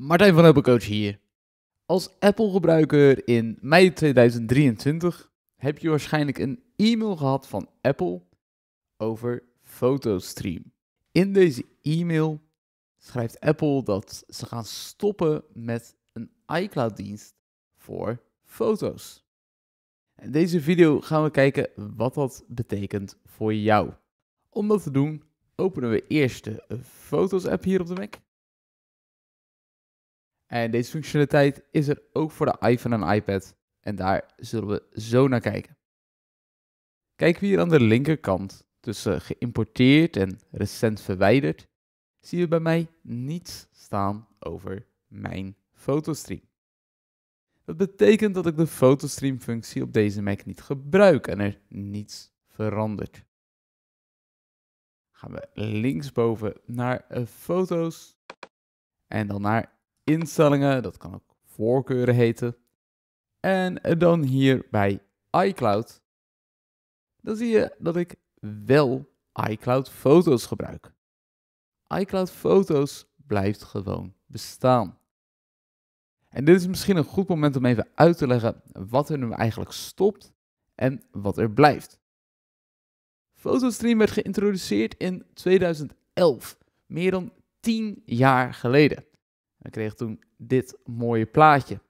Martijn van Heupencoach hier. Als Apple-gebruiker in mei 2023 heb je waarschijnlijk een e-mail gehad van Apple over PhotoStream. In deze e-mail schrijft Apple dat ze gaan stoppen met een iCloud-dienst voor foto's. In deze video gaan we kijken wat dat betekent voor jou. Om dat te doen openen we eerst de Foto's app hier op de Mac. En deze functionaliteit is er ook voor de iPhone en iPad. En daar zullen we zo naar kijken. Kijken we hier aan de linkerkant, tussen eh, geïmporteerd en recent verwijderd, zie je bij mij niets staan over mijn fotostream. Dat betekent dat ik de fotostream-functie op deze Mac niet gebruik en er niets verandert. Gaan we linksboven naar eh, foto's en dan naar instellingen, dat kan ook voorkeuren heten. En dan hier bij iCloud, dan zie je dat ik wel iCloud foto's gebruik. iCloud foto's blijft gewoon bestaan. En dit is misschien een goed moment om even uit te leggen wat er nu eigenlijk stopt en wat er blijft. Fotostream werd geïntroduceerd in 2011, meer dan 10 jaar geleden en kreeg toen dit mooie plaatje.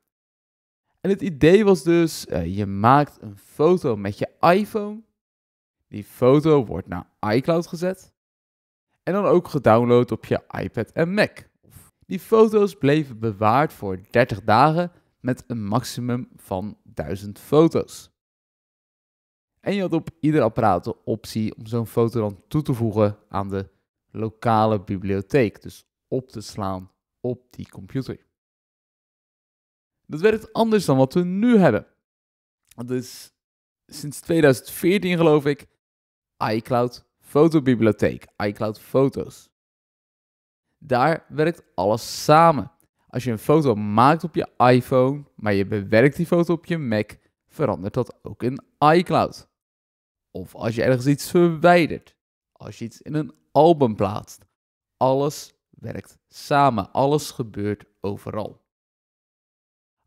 En het idee was dus, eh, je maakt een foto met je iPhone. Die foto wordt naar iCloud gezet. En dan ook gedownload op je iPad en Mac. Die foto's bleven bewaard voor 30 dagen met een maximum van 1000 foto's. En je had op ieder apparaat de optie om zo'n foto dan toe te voegen aan de lokale bibliotheek, dus op te slaan op die computer. Dat werkt anders dan wat we nu hebben. is sinds 2014 geloof ik iCloud Fotobibliotheek, iCloud Foto's. Daar werkt alles samen. Als je een foto maakt op je iPhone, maar je bewerkt die foto op je Mac, verandert dat ook in iCloud. Of als je ergens iets verwijdert, als je iets in een album plaatst, alles werkt samen. Alles gebeurt overal.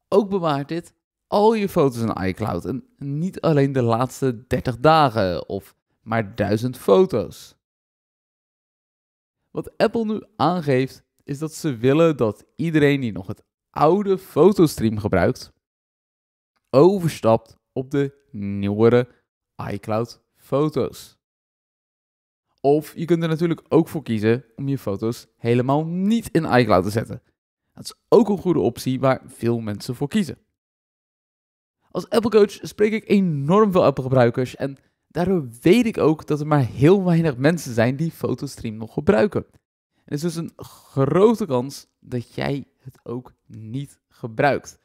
Ook bewaart dit al je foto's in iCloud en niet alleen de laatste 30 dagen of maar 1000 foto's. Wat Apple nu aangeeft is dat ze willen dat iedereen die nog het oude fotostream gebruikt, overstapt op de nieuwere iCloud foto's. Of je kunt er natuurlijk ook voor kiezen om je foto's helemaal niet in iCloud te zetten. Dat is ook een goede optie waar veel mensen voor kiezen. Als Apple Coach spreek ik enorm veel Apple gebruikers en daardoor weet ik ook dat er maar heel weinig mensen zijn die Stream nog gebruiken. Er is dus een grote kans dat jij het ook niet gebruikt.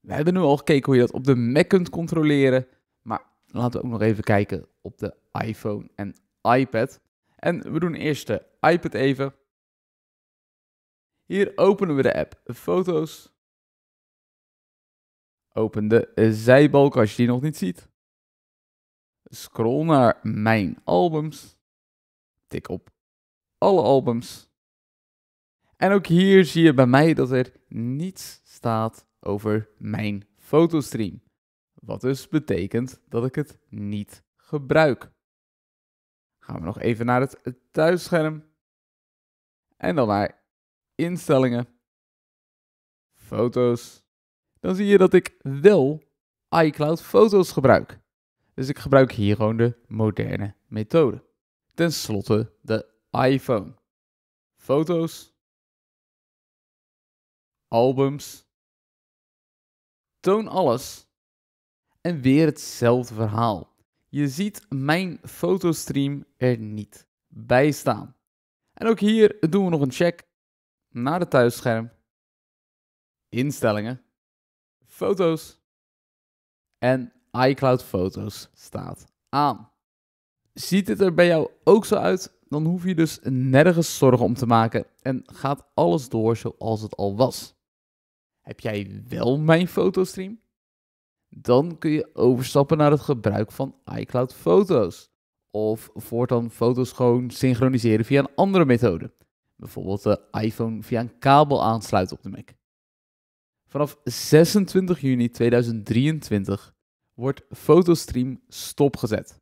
We hebben nu al gekeken hoe je dat op de Mac kunt controleren, maar laten we ook nog even kijken op de iPhone en iPad. En we doen eerst de iPad even. Hier openen we de app Foto's. Open de zijbalk als je die nog niet ziet. Scroll naar Mijn albums. Tik op Alle albums. En ook hier zie je bij mij dat er niets staat over mijn fotostream. Wat dus betekent dat ik het niet gebruik. Gaan we nog even naar het thuisscherm. En dan naar instellingen. Foto's. Dan zie je dat ik wel iCloud foto's gebruik. Dus ik gebruik hier gewoon de moderne methode. Ten slotte de iPhone. Foto's. Albums. Toon alles. En weer hetzelfde verhaal. Je ziet mijn fotostream er niet bij staan. En ook hier doen we nog een check naar het thuisscherm. Instellingen. Foto's. En iCloud Foto's staat aan. Ziet het er bij jou ook zo uit? Dan hoef je dus nergens zorgen om te maken en gaat alles door zoals het al was. Heb jij wel mijn fotostream? Dan kun je overstappen naar het gebruik van iCloud Foto's. Of voortaan foto's gewoon synchroniseren via een andere methode. Bijvoorbeeld de iPhone via een kabel aansluiten op de Mac. Vanaf 26 juni 2023 wordt Fotostream stopgezet.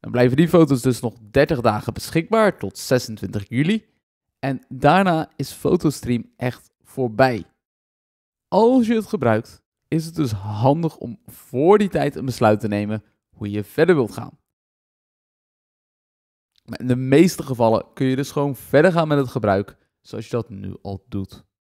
Dan blijven die foto's dus nog 30 dagen beschikbaar tot 26 juli. En daarna is Fotostream echt voorbij. Als je het gebruikt, is het dus handig om voor die tijd een besluit te nemen hoe je verder wilt gaan. Maar in de meeste gevallen kun je dus gewoon verder gaan met het gebruik zoals je dat nu al doet.